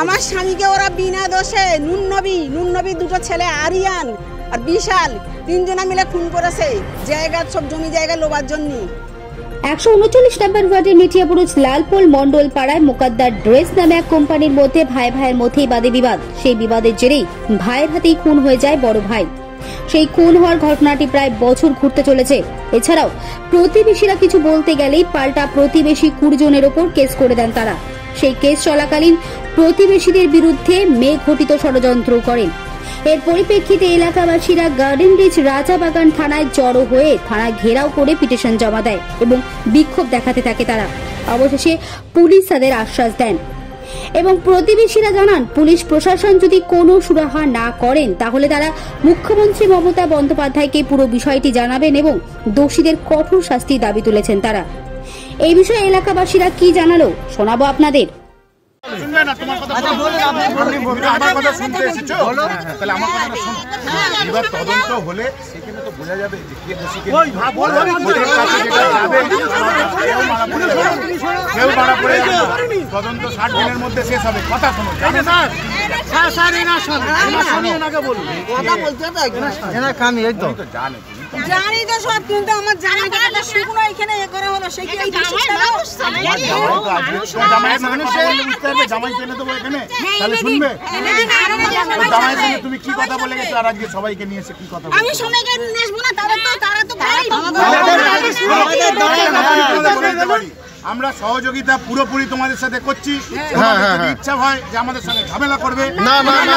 আমার স্বামীকে ওরা বিনা দোষে নুনবী নুননবী দুটো ছেলে আরিয়ান আর বিশাল তিনজনা মিলে খুন করেছে জায়গা সব জমি জায়গা লোবার জন্য একশো উনচল্লিশ নম্বর ওয়ার্ডের নিটিয়াবুরুজ লালপোল মন্ডল পাড়ায় মোকাদ্দার ড্রেস নামে এক কোম্পানির মধ্যে ভাই ভাইয়ের মধ্যেই বাদে বিবাদ সেই বিবাদের জেরেই ভাইয়ের হাতেই খুন হয়ে যায় বড় ভাই সেই খুন হওয়ার ঘটনাটি প্রায় বছর ঘুরতে চলেছে এছাড়াও প্রতিবেশীরা কিছু বলতে গেলেই পাল্টা প্রতিবেশী কুড়ি ওপর কেস করে দেন তারা সেই কেস চলাকালীন প্রতিবেশীদের বিরুদ্ধে মেয়ে ঘটিত ষড়যন্ত্র করেন এর পরিপ্রেক্ষিতে এলাকাবাসীরা গার্ডেন রিচ রাজাবাগান থানায় জড়ো হয়ে থানা ঘেরাও করে পিটিশন জমা দেয় এবং বিক্ষোভ দেখাতে থাকে তারা অবশেষে পুলিশ তাদের আশ্বাস দেন এবং প্রতিবেশীরা জানান পুলিশ প্রশাসন যদি কোনো সুরাহা না করেন তাহলে তারা মুখ্যমন্ত্রী মমতা বন্দ্যোপাধ্যায়কে পুরো বিষয়টি জানাবেন এবং দোষীদের কঠোর শাস্তি দাবি তুলেছেন তারা এই বিষয়ে এলাকাবাসীরা কি জানালো শোনাবো আপনাদের জানে আচ্ছা, আচ্ছা, আচ্ছা, হ্যাঁ, হ্যাঁ, হ্যাঁ, তুমি জানি তো সব কিন্তু আমার জানা শুকনো এখানে এ হলো সে কি তাহলে শুনবে জামাই তুমি কি কথা বলে আজকে সবাইকে কি কথা আমরা সহযোগিতা পুরোপুরি তোমাদের সাথে করছি ইচ্ছা হয় যে আমাদের সঙ্গে ঝামেলা করবে না না না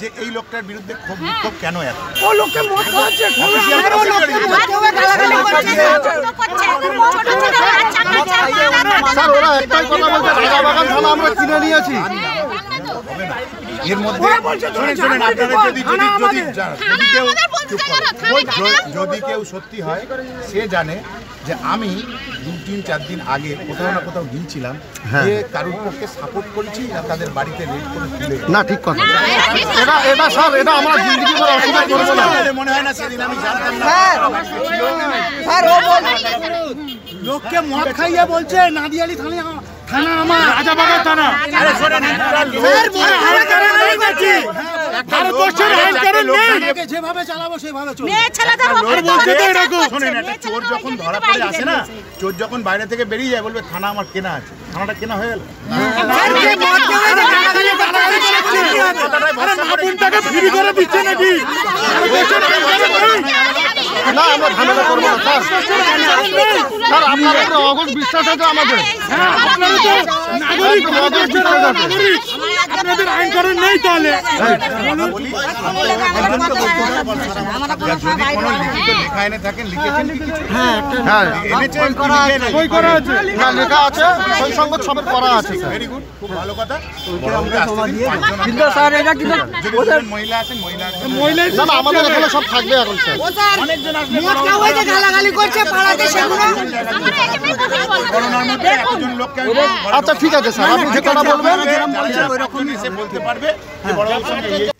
যে এই লোকটার বিরুদ্ধে খুব হ্যাঁ। বিক্ষোভ কেন এত ও লোকে কিনে নিয়েছি হ্যাঁ। এর মধ্যে শুনেন শুনেন আপনারা যদি যদি যদি যদি কেউ যদি কেউ সত্যি হয় সে জানে যে আমি দু তিন চার দিন আগে কোথাও না কোথাও গিয়েছিলাম হ্যাঁ। যে কারোর পক্ষে সাপোর্ট করেছি না তাদের বাড়িতে রেড করে তুলে না ঠিক কথা এটা এটা স্যার এটা আমার জিন্দগি করে না মনে হয় না সেদিন আমি জানতাম না স্যার হ্যাঁ। হ্যাঁ, ও বল লোককে মদ খাইয়া বলছে নাদিয়ালি থানায় থানা আমার রাজাবাগান থানা আরে শোনেন স্যার বলে আরে করে নাই বলছি ভারতবর্ষের আইন কারণ নেই যেভাবে চালাবো সেভাবে চলবে মেয়ে ছেলেদের ওপরে বলতে এরকম শোনেন একটা চোর যখন ধরা পড়ে আসে না চোর যখন বাইরে থেকে বেরিয়ে যায় বলবে থানা আমার কেনা আছে থানাটা কেনা হয়ে গেল আরে মা বোনটাকে ফ্রি করে দিচ্ছে নাকি ভারতবর্ষের আইন কারণ নেই না আমরা ঝামেলা করবো না একটা অগস্ট বিশ্বাস আছে আমাদের হ্যাঁ, আপনাদের আইন করেন তাহলে আচ্ছা ঠিক আছে স্যার আপনি যে কথা বলবেন হ্যাঁ,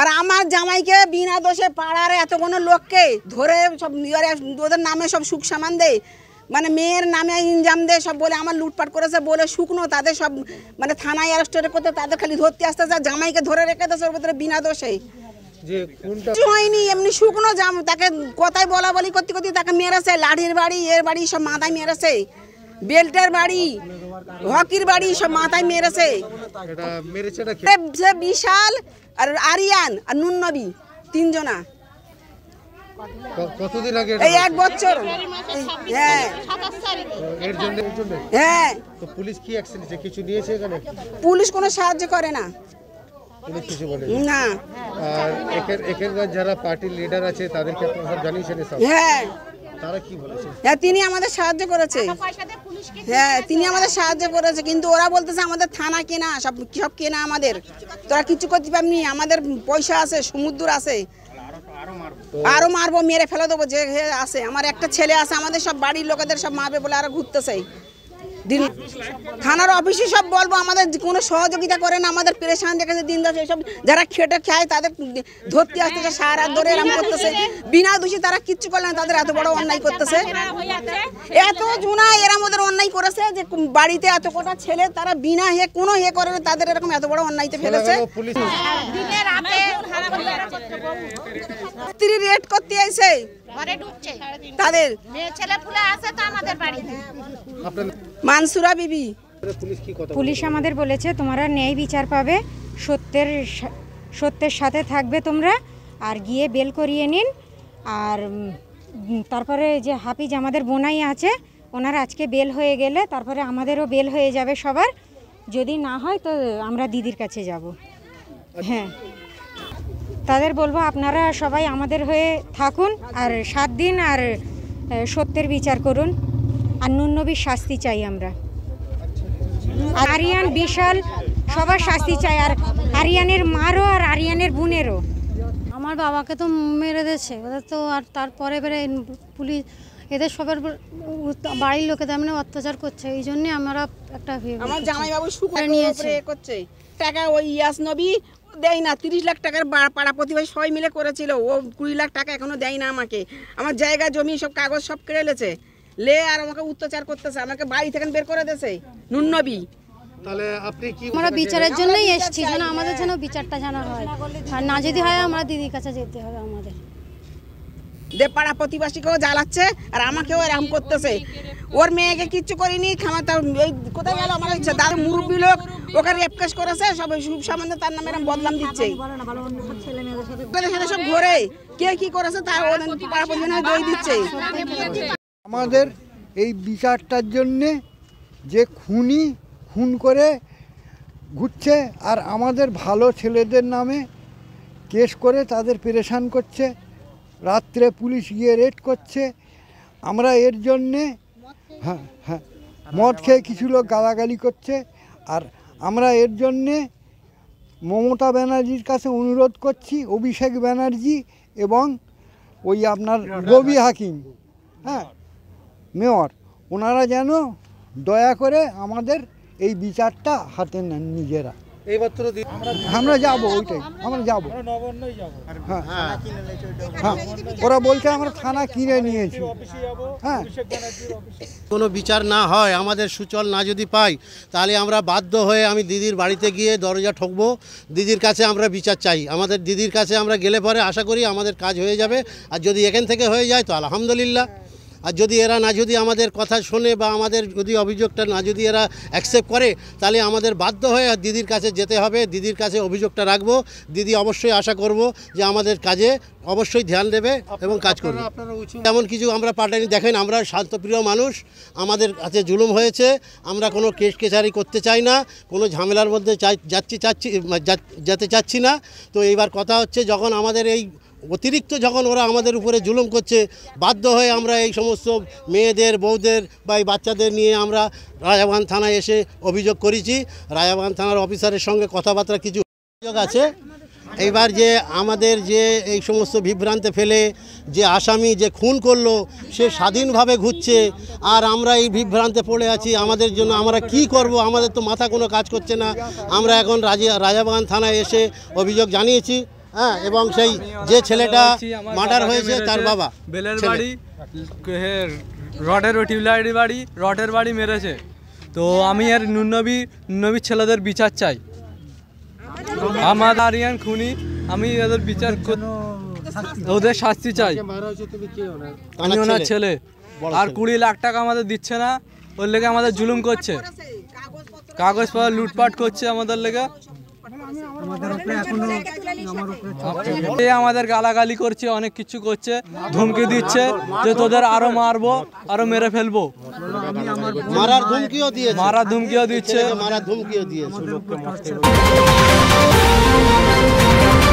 আর আমার জামাইকে বিনা দোষে পাড়ার এত কোনো লোককে ধরে সব ওদের নামে সব সুখ সামান দেয় মানে মেয়ের নামে ইনজাম দেয় সব বলে আমার লুটপাট করেছে বলে শুকনো তাদের সব মানে থানায় অ্যারেস্টের করতে তাদের খালি ধরতে আসতে আর জামাইকে ধরে রেখে দেয় সর্বত্র বিনা দোষে হয়নি এমনি শুকনো জাম তাকে কোথায় বলা বলি করতে করতে তাকে মেরেছে লাঠির বাড়ি এর বাড়ি সব মাথায় মেরেছে বেলটার বাড়ি হকির বাড়ি সব মাথায় মেরেছে বিশাল আর আরিয়ান আর নুনবি তিনজনা হ্যাঁ, হ্যাঁ। পুলিশ কি কিছু পুলিশ কোনো সাহায্য করে না যারা পার্টির লিডার আছে তাদেরকে হ্যাঁ তারা কি বলেছে হ্যাঁ তিনি আমাদের সাহায্য করেছে হ্যাঁ, তিনি আমাদের সাহায্য করেছে কিন্তু ওরা বলতেছে আমাদের থানা কেনা সব সব কেনা আমাদের তোরা কিছু করতে পারবি আমাদের পয়সা আছে সমুদ্র আছে আরো মারবো মেরে ফেলে দেবো যে আছে আমার একটা ছেলে আছে আমাদের সব বাড়ির লোকেদের সব মারবে বলে আরো ঘুরতেছে দিন থানার অফিসে সব বলবো আমাদের কোনো সহযোগিতা করে না আমাদের পেরেশান দেখেছে দিন দশ এইসব যারা খেটে খায় তাদের ধরতে আসতেছে সারা ধরে এরম করতেছে বিনা দোষী তারা কিচ্ছু করলেন না তাদের এত বড় অন্যায় করতেছে এত জুনা এরা আমাদের অন্যায় করেছে যে বাড়িতে এত কটা ছেলে তারা বিনা হে কোনো হে করে তাদের এরকম এত বড় অন্যায়তে ফেলেছে স্ত্রী রেট করতে আইছে তাদের ছেলে ফুলে আছে তো আমাদের বাড়িতে মানসুরা বিবি পুলিশ আমাদের বলেছে তোমরা ন্যায় বিচার পাবে সত্যের সত্যের সাথে থাকবে তোমরা আর গিয়ে বেল করিয়ে নিন আর তারপরে যে হাফিজ আমাদের বোনাই আছে ওনার আজকে বেল হয়ে গেলে তারপরে আমাদেরও বেল হয়ে যাবে সবার যদি না হয় তো আমরা দিদির কাছে যাব আচ্ছা। হ্যাঁ তাদের বলবো আপনারা সবাই আমাদের হয়ে থাকুন আর সাত দিন আর সত্যের বিচার করুন আর নুনবীর শাস্তি চাই আমরা আরিয়ান বিশাল সবার শাস্তি চাই আর আরিয়ানের মারও আর আরিয়ানের বোনেরও আমার বাবাকে তো মেরে দিয়েছে ওদের তো আর তারপরে এবারে পুলিশ এদের সবার বাড়ির লোকে মানে অত্যাচার করছে এই জন্যে আমরা একটা ইয়ে আমার বাবু শুকনো নিয়েছে করছে টাকা ওই ইয়াস নবী দেয় না তিরিশ লাখ টাকার পাড়া প্রতিবেশী সবাই মিলে করেছিল ও কুড়ি লাখ টাকা এখনো দেয় না আমাকে আমার জায়গা জমি সব কাগজ সব কেড়ে লেছে লে আর আমাকে অত্যাচার করতেছে আমাকে বাড়ি থেকে বের করে দেছে নুনবি বিচারের জন্যই যেন আমাদের যেন বিচারটা জানা হয় আর না যদি হয় আমরা দিদির কাছে যেতে হবে আমাদের দেপাড়া প্রতিবাসীকেও জ্বালাচ্ছে আর আমাকেও করতেছে ওর মেয়েকে কিচ্ছু করিনি খামাতা কোথায় গেল আমার দাদা মুরব্বী লোক ওকে রেপকেস করেছে সব সুব সম্বন্ধে তার নামে এরকম বদলাম দিচ্ছে সব কে কি করেছে তার ওদের পাড়া দই দিচ্ছে আমাদের এই বিচারটার জন্যে যে খুনি খুন করে ঘুরছে আর আমাদের ভালো ছেলেদের নামে কেস করে তাদের পেরেশান করছে রাত্রে পুলিশ গিয়ে রেড করছে আমরা এর জন্যে হ্যাঁ হ্যাঁ মদ খেয়ে কিছু লোক গালাগালি করছে আর আমরা এর জন্যে মমতা ব্যানার্জির কাছে অনুরোধ করছি অভিষেক ব্যানার্জি এবং ওই আপনার রবি হাকিম হ্যাঁ মেয়র ওনারা যেন দয়া করে আমাদের এই বিচারটা হাতে নেন নিজেরা আমরা যাব ওইটাই আমরা যাবো হ্যাঁ হ্যাঁ ওরা বলছে আমরা থানা কিনে নিয়েছি হ্যাঁ কোনো বিচার না হয় আমাদের সুচল না যদি পাই তাহলে আমরা বাধ্য হয়ে আমি দিদির বাড়িতে গিয়ে দরজা ঠকবো দিদির কাছে আমরা বিচার চাই আমাদের দিদির কাছে আমরা গেলে পরে আশা করি আমাদের কাজ হয়ে যাবে আর যদি এখান থেকে হয়ে যায় তো আলহামদুলিল্লাহ আর যদি এরা না যদি আমাদের কথা শোনে বা আমাদের যদি অভিযোগটা না যদি এরা অ্যাকসেপ্ট করে তাহলে আমাদের বাধ্য হয়ে দিদির কাছে যেতে হবে দিদির কাছে অভিযোগটা রাখবো দিদি অবশ্যই আশা করব যে আমাদের কাজে অবশ্যই ধ্যান দেবে এবং কাজ করবে এমন কিছু আমরা পাল্টানি দেখেন আমরা শান্তপ্রিয় মানুষ আমাদের কাছে জুলুম হয়েছে আমরা কোনো কেস কেচারি করতে চাই না কোনো ঝামেলার মধ্যে চাই যাচ্ছি চাচ্ছি যেতে চাচ্ছি না তো এইবার কথা হচ্ছে যখন আমাদের এই অতিরিক্ত যখন ওরা আমাদের উপরে জুলুম করছে বাধ্য হয়ে আমরা এই সমস্ত মেয়েদের বউদের বা এই বাচ্চাদের নিয়ে আমরা রাজাবান থানায় এসে অভিযোগ করেছি রাজাবান থানার অফিসারের সঙ্গে কথাবার্তা কিছু অভিযোগ আছে এইবার যে আমাদের যে এই সমস্ত বিভ্রান্তে ফেলে যে আসামি যে খুন করলো সে স্বাধীনভাবে ঘুরছে আর আমরা এই বিভ্রান্তে পড়ে আছি আমাদের জন্য আমরা কি করব আমাদের তো মাথা কোনো কাজ করছে না আমরা এখন রাজা রাজাবাগান থানায় এসে অভিযোগ জানিয়েছি হ্যাঁ এবং সেই যে ছেলেটা মার্ডার হয়েছে তার বাবা বেলের বাড়ি রডের টিউবলাইট বাড়ি রডের বাড়ি মেরেছে তো আমি আর নুনবী নুনবীর ছেলেদের বিচার চাই আমার আরিয়ান খুনি আমি এদের বিচার ওদের শাস্তি চাই আমি ওনার ছেলে আর কুড়ি লাখ টাকা আমাদের দিচ্ছে না ওর লেগে আমাদের জুলুম করছে কাগজপত্র লুটপাট করছে আমাদের লেগে আমাদের গালাগালি করছে অনেক কিছু করছে ধমকি দিচ্ছে যে তোদের আরো মারবো আরো মেরে ফেলবো মারার ধমকিও দিয়ে মারার ধমকিও দিচ্ছে মারার ধমকিও দিয়েছে